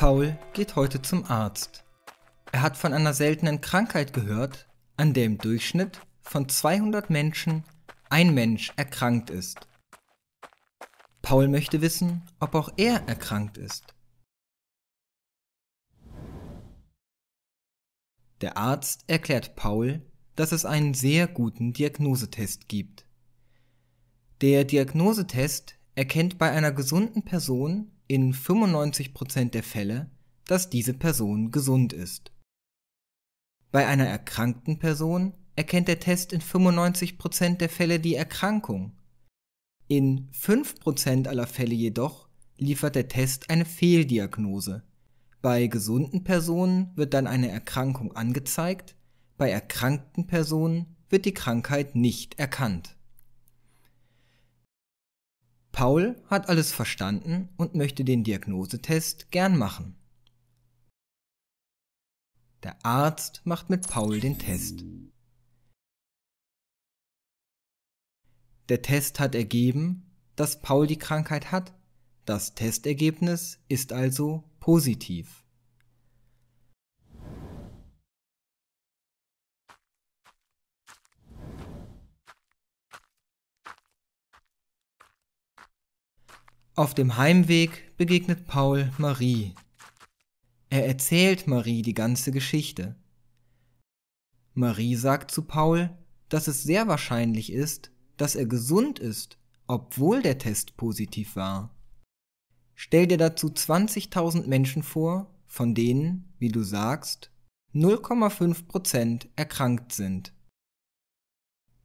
Paul geht heute zum Arzt. Er hat von einer seltenen Krankheit gehört, an der im Durchschnitt von 200 Menschen ein Mensch erkrankt ist. Paul möchte wissen, ob auch er erkrankt ist. Der Arzt erklärt Paul, dass es einen sehr guten Diagnosetest gibt. Der Diagnosetest erkennt bei einer gesunden Person in 95% der Fälle, dass diese Person gesund ist. Bei einer erkrankten Person erkennt der Test in 95% der Fälle die Erkrankung. In 5% aller Fälle jedoch liefert der Test eine Fehldiagnose. Bei gesunden Personen wird dann eine Erkrankung angezeigt, bei erkrankten Personen wird die Krankheit nicht erkannt. Paul hat alles verstanden und möchte den Diagnosetest gern machen. Der Arzt macht mit Paul den Test. Der Test hat ergeben, dass Paul die Krankheit hat. Das Testergebnis ist also positiv. Auf dem Heimweg begegnet Paul Marie. Er erzählt Marie die ganze Geschichte. Marie sagt zu Paul, dass es sehr wahrscheinlich ist, dass er gesund ist, obwohl der Test positiv war. Stell dir dazu 20.000 Menschen vor, von denen, wie du sagst, 0,5% erkrankt sind.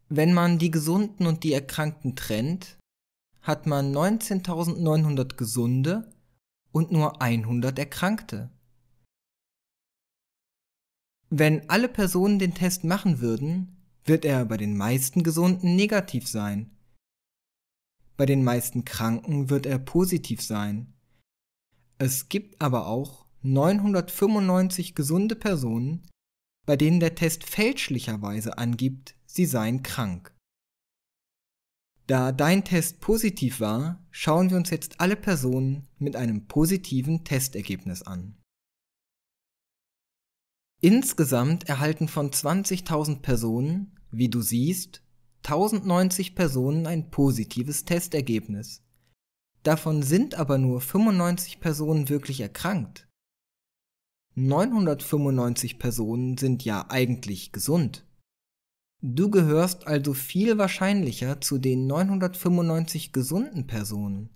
Wenn man die Gesunden und die Erkrankten trennt, hat man 19.900 Gesunde und nur 100 Erkrankte. Wenn alle Personen den Test machen würden, wird er bei den meisten Gesunden negativ sein. Bei den meisten Kranken wird er positiv sein. Es gibt aber auch 995 gesunde Personen, bei denen der Test fälschlicherweise angibt, sie seien krank. Da dein Test positiv war, schauen wir uns jetzt alle Personen mit einem positiven Testergebnis an. Insgesamt erhalten von 20.000 Personen, wie du siehst, 1090 Personen ein positives Testergebnis. Davon sind aber nur 95 Personen wirklich erkrankt. 995 Personen sind ja eigentlich gesund. Du gehörst also viel wahrscheinlicher zu den 995 gesunden Personen.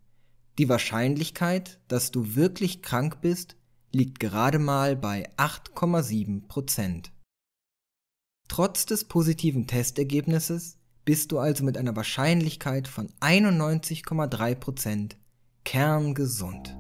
Die Wahrscheinlichkeit, dass du wirklich krank bist, liegt gerade mal bei 8,7 Trotz des positiven Testergebnisses bist du also mit einer Wahrscheinlichkeit von 91,3 Prozent kerngesund.